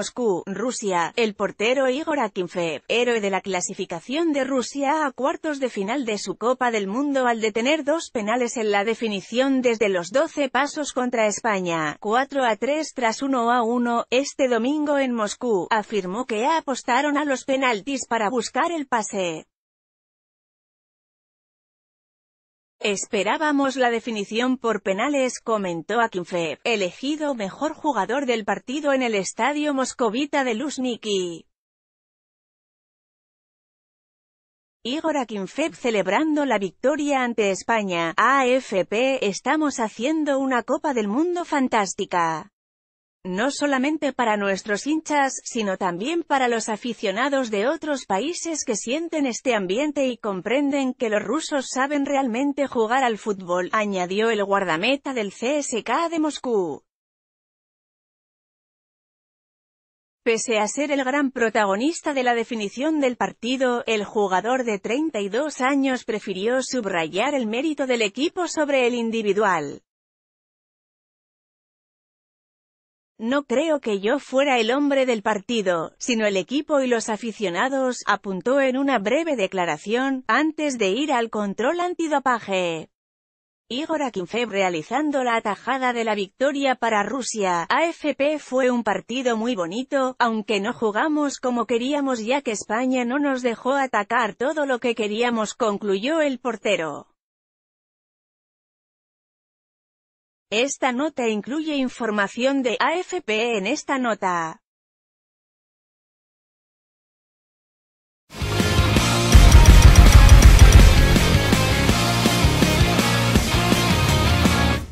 Moscú, Rusia, el portero Igor Akinfeev, héroe de la clasificación de Rusia a cuartos de final de su Copa del Mundo al detener dos penales en la definición desde los 12 pasos contra España, 4 a 3 tras 1 a 1, este domingo en Moscú, afirmó que apostaron a los penaltis para buscar el pase. Esperábamos la definición por penales, comentó Akinfeb, elegido mejor jugador del partido en el estadio moscovita de Luzhniki. Igor Akinfeb celebrando la victoria ante España, AFP, estamos haciendo una Copa del Mundo fantástica no solamente para nuestros hinchas, sino también para los aficionados de otros países que sienten este ambiente y comprenden que los rusos saben realmente jugar al fútbol, añadió el guardameta del CSK de Moscú. Pese a ser el gran protagonista de la definición del partido, el jugador de 32 años prefirió subrayar el mérito del equipo sobre el individual. No creo que yo fuera el hombre del partido, sino el equipo y los aficionados, apuntó en una breve declaración, antes de ir al control antidopaje. Igor Akinfeev realizando la atajada de la victoria para Rusia. AFP fue un partido muy bonito, aunque no jugamos como queríamos ya que España no nos dejó atacar todo lo que queríamos concluyó el portero. Esta nota incluye información de AFP e en esta nota.